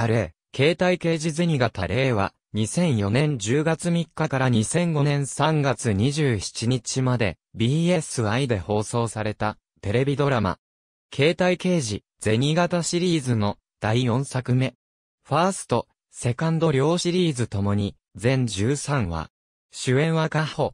多例、携帯刑事銭型例は、2004年10月3日から2005年3月27日まで、BSI で放送された、テレビドラマ。携帯刑事、銭型シリーズの、第4作目。ファースト、セカンド両シリーズともに、全13話。主演はカホ。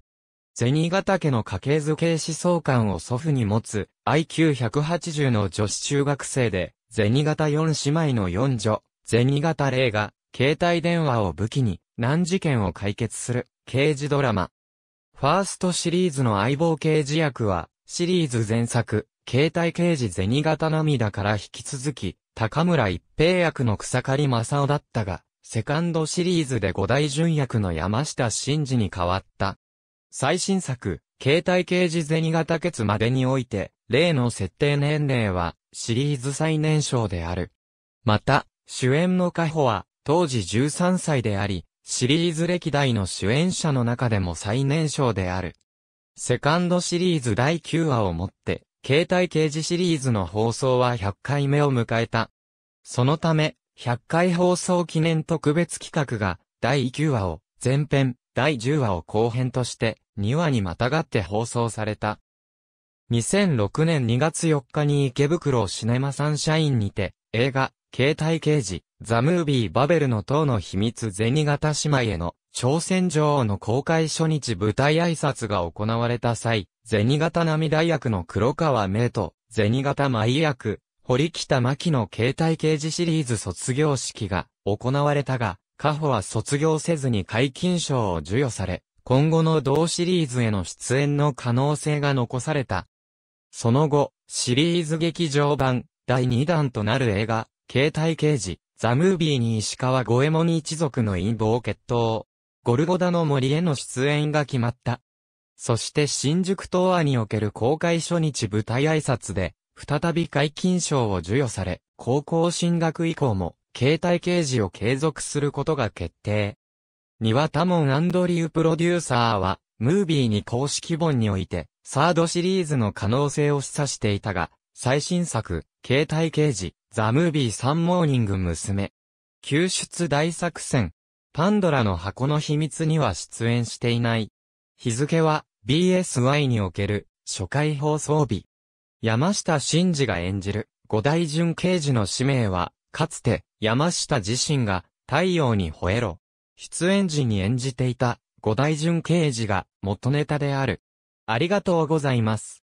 ニ型家の家系図形思想官を祖父に持つ IQ180 の女子中学生で、ゼニ型4姉妹の四女、銭形霊が、携帯電話を武器に、難事件を解決する、刑事ドラマ。ファーストシリーズの相棒刑事役は、シリーズ前作、携帯刑事銭形涙から引き続き、高村一平役の草刈正雄だったが、セカンドシリーズで五大純役の山下真嗣に変わった。最新作、携帯刑事銭形決までにおいて、例の設定年齢は、シリーズ最年少である。また、主演のカホは、当時13歳であり、シリーズ歴代の主演者の中でも最年少である。セカンドシリーズ第9話をもって、携帯刑事シリーズの放送は100回目を迎えた。そのため、100回放送記念特別企画が、第9話を前編、第10話を後編として、2話にまたがって放送された。2006年2月4日に池袋シネマサンシャインにて、映画、携帯刑事、ザ・ムービー・バベルの塔の秘密銭形姉妹への朝鮮女王の公開初日舞台挨拶が行われた際、銭形涙役の黒川明と、銭形舞役、堀北真希の携帯刑事シリーズ卒業式が行われたが、カホは卒業せずに解禁賞を授与され、今後の同シリーズへの出演の可能性が残された。その後、シリーズ劇場版第2弾となる映画、携帯刑事、ザ・ムービーに石川五右衛門一族の陰謀決闘。ゴルゴダの森への出演が決まった。そして新宿東亜における公開初日舞台挨拶で、再び解禁賞を授与され、高校進学以降も、携帯刑事を継続することが決定。庭モ門アンドリュープロデューサーは、ムービーに公式本において、サードシリーズの可能性を示唆していたが、最新作、携帯刑事、ザ・ムービー・サン・モーニング娘。救出大作戦。パンドラの箱の秘密には出演していない。日付は BSY における初回放送日。山下真司が演じる五大順刑事の使命は、かつて山下自身が太陽に吠えろ。出演時に演じていた五大順刑事が元ネタである。ありがとうございます。